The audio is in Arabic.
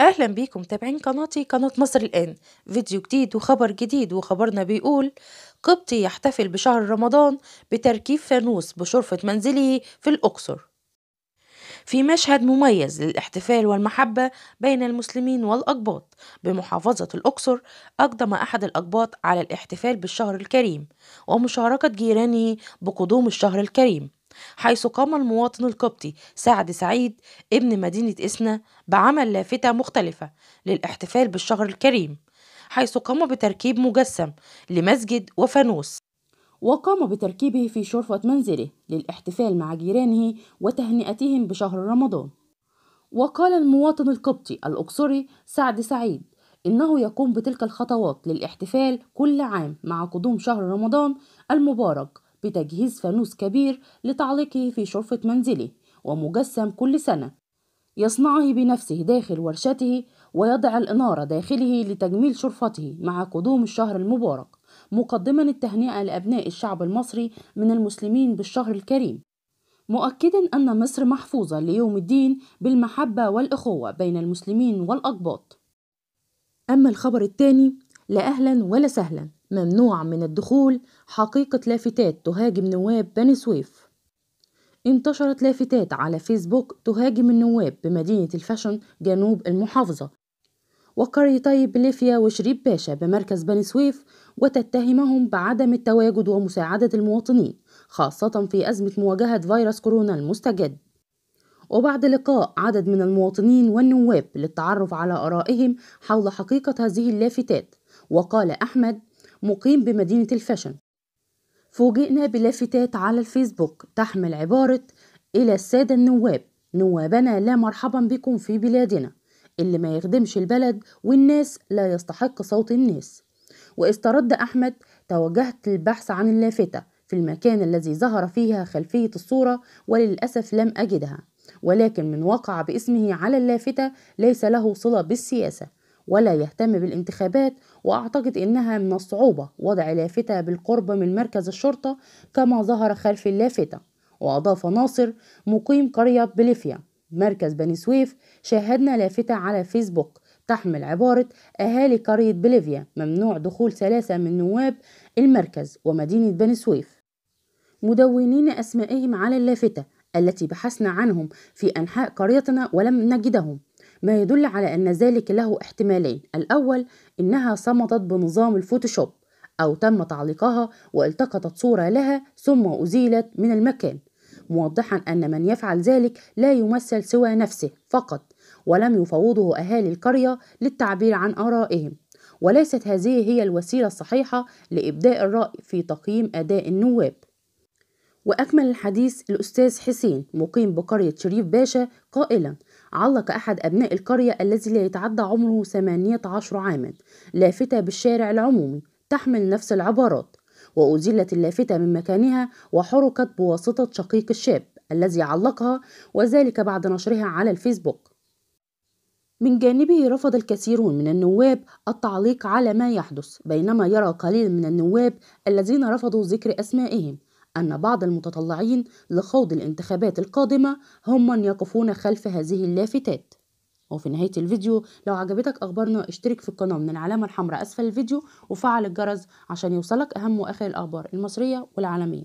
اهلا بيكم متابعين قناتي قناة مصر الان فيديو جديد وخبر جديد وخبرنا بيقول قبطي يحتفل بشهر رمضان بتركيب فانوس بشرفة منزله في الاقصر في مشهد مميز للاحتفال والمحبة بين المسلمين والأقباط بمحافظة الأقصر أقدم أحد الأقباط على الاحتفال بالشهر الكريم ومشاركة جيرانه بقدوم الشهر الكريم حيث قام المواطن القبطي سعد سعيد ابن مدينة إسنا بعمل لافتة مختلفة للاحتفال بالشهر الكريم حيث قام بتركيب مجسم لمسجد وفانوس وقام بتركيبه في شرفة منزله للاحتفال مع جيرانه وتهنئتهم بشهر رمضان وقال المواطن القبطي الأقصري سعد سعيد إنه يقوم بتلك الخطوات للاحتفال كل عام مع قدوم شهر رمضان المبارك بتجهيز فانوس كبير لتعليقه في شرفة منزله ومجسم كل سنة يصنعه بنفسه داخل ورشته ويضع الإنارة داخله لتجميل شرفته مع قدوم الشهر المبارك مقدما التهنئة لأبناء الشعب المصري من المسلمين بالشهر الكريم مؤكدا أن مصر محفوظة ليوم الدين بالمحبة والإخوة بين المسلمين والأقباط أما الخبر الثاني لا أهلا ولا سهلا ممنوع من الدخول حقيقة لافتات تهاجم نواب بني سويف انتشرت لافتات على فيسبوك تهاجم النواب بمدينة الفاشن جنوب المحافظة وقريتي طيب بليفيا وشريب باشا بمركز بني سويف وتتهمهم بعدم التواجد ومساعدة المواطنين خاصة في أزمة مواجهة فيروس كورونا المستجد وبعد لقاء عدد من المواطنين والنواب للتعرف على آرائهم حول حقيقة هذه اللافتات وقال أحمد مقيم بمدينة الفاشن فوجئنا بلافتات على الفيسبوك تحمل عبارة إلى السادة النواب نوابنا لا مرحبا بكم في بلادنا اللي ما يخدمش البلد والناس لا يستحق صوت الناس واسترد أحمد توجهت للبحث عن اللافتة في المكان الذي ظهر فيها خلفية الصورة وللأسف لم أجدها ولكن من وقع باسمه على اللافتة ليس له صلة بالسياسة ولا يهتم بالانتخابات وأعتقد إنها من الصعوبة وضع لافتة بالقرب من مركز الشرطة كما ظهر خلف اللافتة وأضاف ناصر مقيم قرية بليفيا مركز بني سويف شاهدنا لافتة على فيسبوك تحمل عبارة أهالي قرية بليفيا ممنوع دخول ثلاثة من نواب المركز ومدينة بني سويف مدونين أسمائهم على اللافتة التي بحثنا عنهم في أنحاء قريتنا ولم نجدهم ما يدل على أن ذلك له احتمالين الأول إنها صمتت بنظام الفوتوشوب أو تم تعليقها والتقطت صورة لها ثم أزيلت من المكان موضحا أن من يفعل ذلك لا يمثل سوى نفسه فقط ولم يفوضه أهالي القرية للتعبير عن آرائهم وليست هذه هي الوسيلة الصحيحة لإبداء الرأي في تقييم أداء النواب وأكمل الحديث الأستاذ حسين مقيم بقرية شريف باشا قائلا علق أحد أبناء القرية الذي لا يتعدى عمره 18 عاما لافتة بالشارع العمومي تحمل نفس العبارات وأزيلت اللافتة من مكانها وحركت بواسطة شقيق الشاب الذي علقها وذلك بعد نشرها على الفيسبوك من جانبه رفض الكثيرون من النواب التعليق على ما يحدث بينما يرى قليل من النواب الذين رفضوا ذكر أسمائهم أن بعض المتطلعين لخوض الانتخابات القادمة هم من يقفون خلف هذه اللافتات وفي نهاية الفيديو لو عجبتك أخبارنا اشترك في القناة من العلامة الحمراء أسفل الفيديو وفعل الجرس عشان يوصلك أهم وآخر الأخبار المصرية والعالمية